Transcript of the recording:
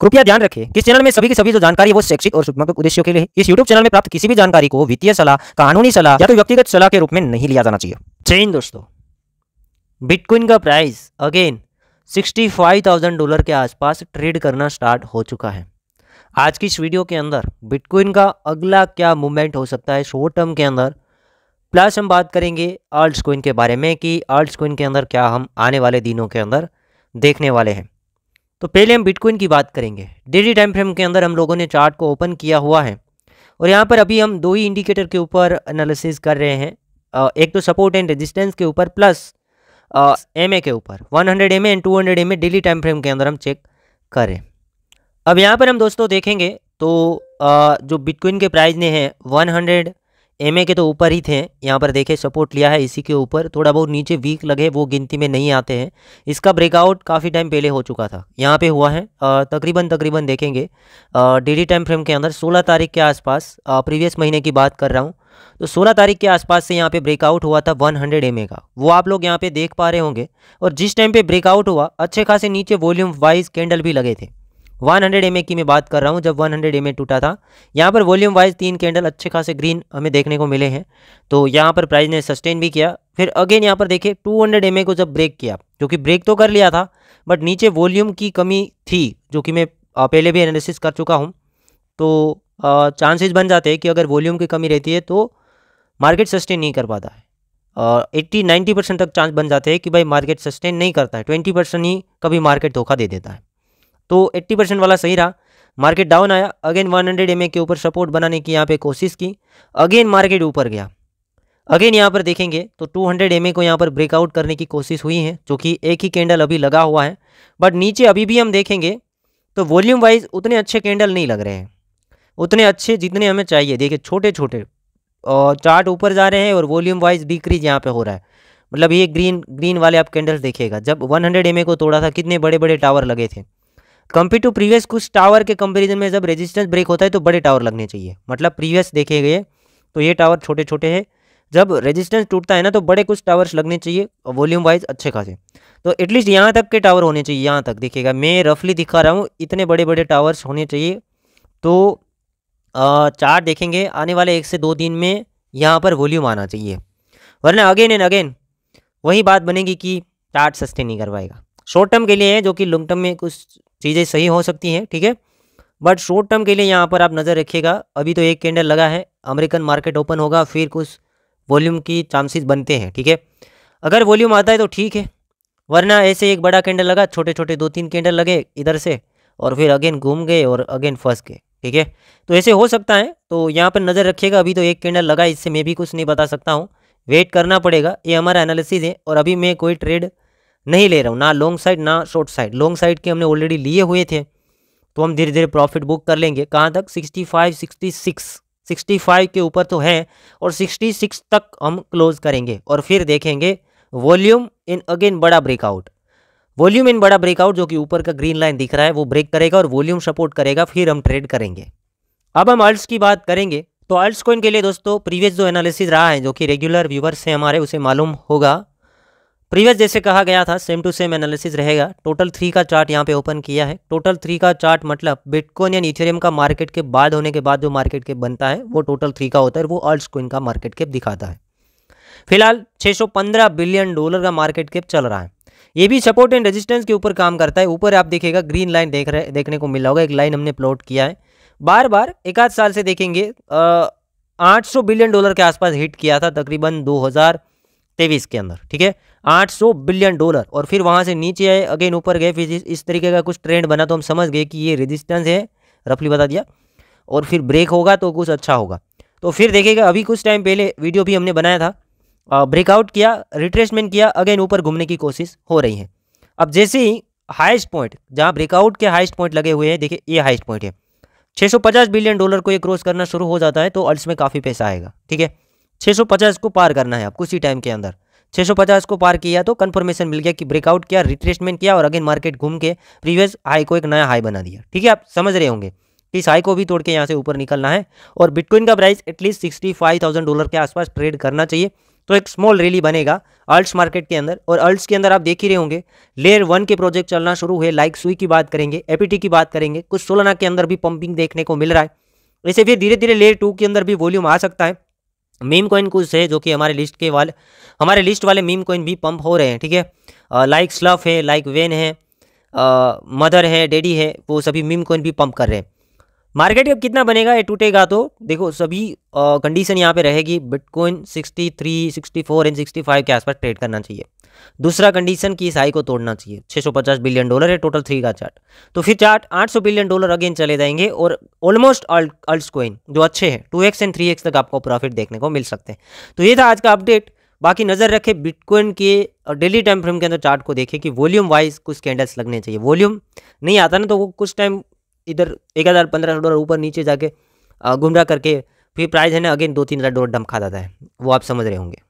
कृपया ध्यान रखें कि चैनल में सभी की सभी जो जानकारी है वो शैक्षिक और शुभात्मक उद्देश्यों के लिए है इस YouTube चैनल में प्राप्त किसी भी जानकारी को वित्तीय सलाह कानूनी सलाह या तो व्यक्तिगत सलाह के रूप में नहीं लिया जाना चाहिए चैन दोस्तों बिटकॉइन का प्राइस अगेन 65,000 डॉलर के आसपास ट्रेड करना स्टार्ट हो चुका है आज की इस वीडियो के अंदर बिटकॉइन का अगला क्या मूवमेंट हो सकता है शॉर्ट टर्म के अंदर प्लस हम बात करेंगे आर्ट्स क्विन के बारे में कि आल्ट कॉइन के अंदर क्या हम आने वाले दिनों के अंदर देखने वाले हैं तो पहले हम बिटकॉइन की बात करेंगे डेली टाइम फ्रेम के अंदर हम लोगों ने चार्ट को ओपन किया हुआ है और यहाँ पर अभी हम दो ही इंडिकेटर के ऊपर एनालिसिस कर रहे हैं एक तो सपोर्ट एंड रेजिस्टेंस के ऊपर प्लस एम ए के ऊपर 100 hundred M and two hundred M A daily time frame के अंदर हम चेक करें अब यहाँ पर हम दोस्तों देखेंगे तो आ, जो बिटकॉइन के प्राइस ने हैं वन हंड्रेड एम के तो ऊपर ही थे यहाँ पर देखे सपोर्ट लिया है इसी के ऊपर थोड़ा बहुत नीचे वीक लगे वो गिनती में नहीं आते हैं इसका ब्रेकआउट काफ़ी टाइम पहले हो चुका था यहाँ पे हुआ है तकरीबन तकरीबन देखेंगे डेली टाइम फ्रेम के अंदर 16 तारीख के आसपास प्रीवियस महीने की बात कर रहा हूँ तो 16 तारीख के आसपास से यहाँ पे ब्रेकआउट हुआ था 100 हंड्रेड का वो आप लोग यहाँ पे देख पा रहे होंगे और जिस टाइम पे ब्रेकआउट हुआ अच्छे खासे नीचे वॉल्यूम वाइज कैंडल भी लगे थे वन हंड्रेड की मैं बात कर रहा हूँ जब वन हंड्रेड टूटा था यहाँ पर वॉल्यूम वाइज तीन कैंडल अच्छे खासे ग्रीन हमें देखने को मिले हैं तो यहाँ पर प्राइस ने सस्टेन भी किया फिर अगेन यहाँ पर देखिए 200 हंड्रेड को जब ब्रेक किया जो कि ब्रेक तो कर लिया था बट नीचे वॉल्यूम की कमी थी जो कि मैं पहले भी एनालिसिस कर चुका हूँ तो चांसेस बन जाते हैं कि अगर वॉल्यूम की कमी रहती है तो मार्केट सस्टेन नहीं कर पाता है एट्टी नाइन्टी परसेंट तक चांस बन जाते हैं कि भाई मार्केट सस्टेन नहीं करता है ट्वेंटी परसेंट ही कभी मार्केट धोखा दे देता है तो 80 परसेंट वाला सही रहा मार्केट डाउन आया अगेन 100 हंड्रेड के ऊपर सपोर्ट बनाने की यहाँ पे कोशिश की अगेन मार्केट ऊपर गया अगेन यहाँ पर देखेंगे तो 200 हंड्रेड को यहाँ पर ब्रेकआउट करने की कोशिश हुई है जो कि एक ही कैंडल अभी लगा हुआ है बट नीचे अभी भी हम देखेंगे तो वॉल्यूम वाइज उतने अच्छे कैंडल नहीं लग रहे हैं उतने अच्छे जितने हमें चाहिए देखिए छोटे छोटे और चार्ट ऊपर जा रहे हैं और वॉल्यूम वाइज डिक्रीज यहाँ पे हो रहा है मतलब ये ग्रीन ग्रीन वाले आप कैंडल्स देखिएगा जब 100 हंड्रेड को तोड़ा था कितने बड़े बड़े टावर लगे थे कंपेयर टू प्रीवियस कुछ टावर के कंपेरिजन में जब रेजिस्टेंस ब्रेक होता है तो बड़े टावर लगने चाहिए मतलब प्रीवियस देखे गए तो ये टावर छोटे छोटे हैं जब रेजिस्टेंस टूटता है ना तो बड़े कुछ टावर्स लगने चाहिए वॉल्यूम वाइज अच्छे खासे तो एटलीस्ट यहाँ तक के टावर होने चाहिए यहाँ तक देखिएगा मैं रफली दिखा रहा हूँ इतने बड़े बड़े टावर्स होने चाहिए तो चार देखेंगे आने वाले एक से दो दिन में यहाँ पर वॉल्यूम आना चाहिए वरना अगेन एंड अगेन वही बात बनेगी कि चार्ट सस्टेन नहीं करवाएगा शॉर्ट टर्म के लिए है जो कि लॉन्ग टर्म में कुछ चीज़ें सही हो सकती हैं ठीक है बट शॉर्ट टर्म के लिए यहाँ पर आप नज़र रखिएगा अभी तो एक कैंडल लगा है अमेरिकन मार्केट ओपन होगा फिर कुछ वॉल्यूम की चांसेस बनते हैं ठीक है थीके? अगर वॉल्यूम आता है तो ठीक है वरना ऐसे एक बड़ा कैंडल लगा छोटे छोटे दो तीन कैंडल लगे इधर से और फिर अगेन घूम गए और अगेन फंस गए ठीक है तो ऐसे हो सकता है तो यहाँ पर नज़र रखिएगा अभी तो एक कैंडल लगा इससे मैं भी कुछ नहीं बता सकता हूँ वेट करना पड़ेगा ये हमारा एनालिसिस है और अभी मैं कोई ट्रेड नहीं ले रहा हूँ ना लॉन्ग साइड ना शॉर्ट साइड लॉन्ग साइड के हमने ऑलरेडी लिए हुए थे तो हम धीरे धीरे प्रॉफिट बुक कर लेंगे कहाँ तक sixty five sixty six sixty five के ऊपर तो है और सिक्सटी सिक्स तक हम क्लोज करेंगे और फिर देखेंगे वॉल्यूम इन अगेन बड़ा ब्रेकआउट वॉल्यूम इन बड़ा ब्रेकआउट जो कि ऊपर का ग्रीन लाइन दिख रहा है वो ब्रेक करेगा और वॉल्यूम सपोर्ट करेगा फिर हम ट्रेड करेंगे अब हम अल्ट्स की बात करेंगे तो अल्ट्स कोइन के लिए दोस्तों प्रीवियस जो एनालिसिस रहा है जो कि रेगुलर व्यूवर्स हैं हमारे उसे मालूम होगा प्रीवियस जैसे कहा गया था सेम टू सेम एनालिसिस रहेगा टोटल थ्री का चार्ट यहाँ पे ओपन किया है टोटल थ्री का चार्ट मतलब बिटकॉइन या इथेरियम का मार्केट के बाद होने के बाद जो मार्केट के बनता है वो टोटल थ्री का होता है वो अल्ट कोइन का मार्केट कैप दिखाता है फिलहाल 615 बिलियन डॉलर का मार्केट कैप चल रहा है ये भी सपोर्ट एंड रेजिस्टेंस के ऊपर काम करता है ऊपर आप देखेगा ग्रीन लाइन देख रहे देखने को मिला होगा एक लाइन हमने प्लॉट किया है बार बार एक आध साल से देखेंगे आठ बिलियन डॉलर के आसपास हिट किया था तकरीबन दो के अंदर ठीक है 800 बिलियन डॉलर और फिर वहाँ से नीचे आए अगेन ऊपर गए फिर इस तरीके का कुछ ट्रेंड बना तो हम समझ गए कि ये रेजिस्टेंस है रफली बता दिया और फिर ब्रेक होगा तो कुछ अच्छा होगा तो फिर देखिएगा अभी कुछ टाइम पहले वीडियो भी हमने बनाया था ब्रेकआउट किया रिट्रेसमेंट किया अगेन ऊपर घूमने की कोशिश हो रही है अब जैसे ही हाइस्ट पॉइंट जहाँ ब्रेकआउट के हाइस्ट पॉइंट लगे हुए हैं देखिए ये हाइस्ट पॉइंट है 650 बिलियन डॉलर को ये क्रॉस करना शुरू हो जाता है तो अल्ट में काफ़ी पैसा आएगा ठीक है 650 को पार करना है कुछ ही टाइम के अंदर 650 को पार किया तो कन्फर्मेशन मिल गया कि ब्रेकआउट किया रिट्रेसमेंट किया और अगेन मार्केट घूम के प्रीवियस हाई को एक नया हाई बना दिया ठीक है आप समझ रहे होंगे कि इस हाई को भी तोड़ के यहाँ से ऊपर निकलना है और बिटकॉइन का price at least sixty five thousand dollar के आसपास ट्रेड करना चाहिए तो एक स्मॉल रैली बनेगा अल्ट्स मार्केट के अंदर और अल्ट्स के अंदर आप देख ही रहे होंगे लेयर वन के प्रोजेक्ट चलना शुरू हुए लाइक सुई की बात करेंगे एपीटी की बात करेंगे कुछ सोलना के अंदर भी पंपिंग देखने को मिल रहा है वैसे फिर धीरे धीरे लेयर टू के अंदर भी वॉल्यूम आ सकता है मीम कोइन कुछ है जो कि हमारे लिस्ट के वाले हमारे लिस्ट वाले मीम कोइन भी पंप हो रहे हैं ठीक है लाइक स्लफ है लाइक वेन है मदर है डैडी है वो सभी मीम कोइन भी पंप कर रहे हैं मार्केट कब कितना बनेगा ये टूटेगा तो देखो सभी कंडीशन यहाँ पे रहेगी बिटकॉइन 63, 64 एंड 65 के आसपास ट्रेड करना चाहिए दूसरा कंडीशन की इस आई को तोड़ना चाहिए 650 बिलियन डॉलर है टोटल थ्री का चार्ट तो फिर चार्ट 800 बिलियन डॉलर अगेन चले जाएंगे और ऑलमोस्ट अल्ट कोइन जो अच्छे हैं two X and three X तक आपको प्रॉफिट देखने को मिल सकते हैं तो ये था आज का अपडेट बाकी नज़र रखे बिटकॉइन के डेली टाइम फ्रेम के अंदर चार्ट को देखें कि वॉल्यूम वाइज कुछ कैंडल्स लगने चाहिए वॉल्यूम नहीं आता ना तो वो कुछ टाइम इधर एक हज़ार पंद्रह सौ डॉलर ऊपर नीचे जाके गुमराह करके फिर प्राइस है ना अगेन दो तीन हज़ार डॉलर डम खा जाता है वो आप समझ रहे होंगे